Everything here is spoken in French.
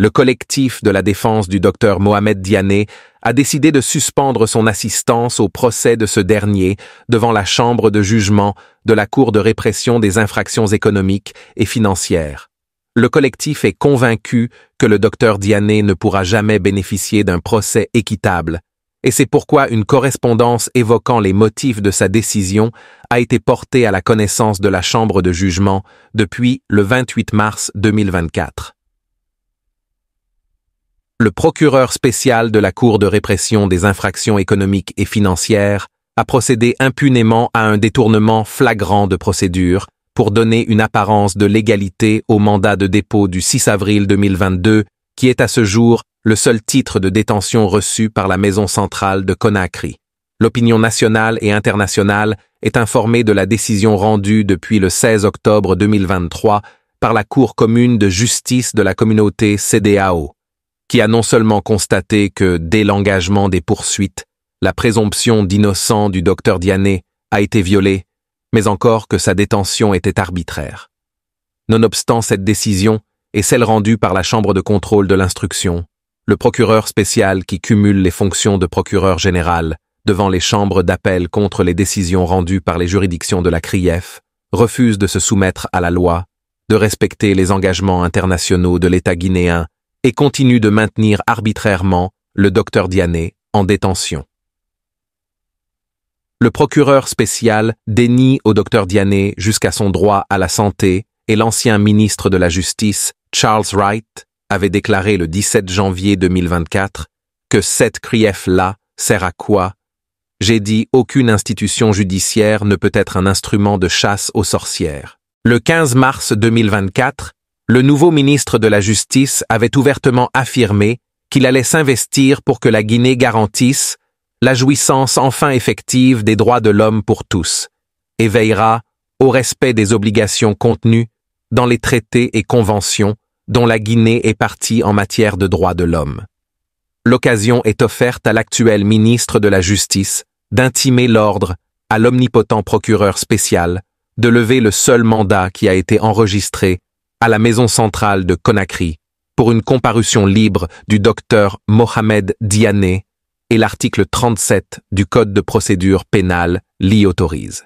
le collectif de la défense du docteur Mohamed Diané a décidé de suspendre son assistance au procès de ce dernier devant la Chambre de jugement de la Cour de répression des infractions économiques et financières. Le collectif est convaincu que le docteur Diané ne pourra jamais bénéficier d'un procès équitable, et c'est pourquoi une correspondance évoquant les motifs de sa décision a été portée à la connaissance de la Chambre de jugement depuis le 28 mars 2024 le procureur spécial de la Cour de répression des infractions économiques et financières a procédé impunément à un détournement flagrant de procédure pour donner une apparence de légalité au mandat de dépôt du 6 avril 2022, qui est à ce jour le seul titre de détention reçu par la Maison centrale de Conakry. L'opinion nationale et internationale est informée de la décision rendue depuis le 16 octobre 2023 par la Cour commune de justice de la communauté CDAO qui a non seulement constaté que, dès l'engagement des poursuites, la présomption d'innocent du docteur Diané a été violée, mais encore que sa détention était arbitraire. Nonobstant cette décision et celle rendue par la Chambre de contrôle de l'instruction, le procureur spécial qui cumule les fonctions de procureur général devant les chambres d'appel contre les décisions rendues par les juridictions de la CRIEF refuse de se soumettre à la loi, de respecter les engagements internationaux de l'État guinéen et continue de maintenir arbitrairement le docteur Diané en détention. Le procureur spécial dénie au docteur Diané jusqu'à son droit à la santé et l'ancien ministre de la Justice, Charles Wright, avait déclaré le 17 janvier 2024 que cette grief-là sert à quoi J'ai dit aucune institution judiciaire ne peut être un instrument de chasse aux sorcières. Le 15 mars 2024, le nouveau ministre de la Justice avait ouvertement affirmé qu'il allait s'investir pour que la Guinée garantisse la jouissance enfin effective des droits de l'homme pour tous et veillera au respect des obligations contenues dans les traités et conventions dont la Guinée est partie en matière de droits de l'homme. L'occasion est offerte à l'actuel ministre de la Justice d'intimer l'ordre à l'omnipotent procureur spécial de lever le seul mandat qui a été enregistré à la maison centrale de Conakry pour une comparution libre du docteur Mohamed Diané et l'article 37 du Code de procédure pénale l'y autorise.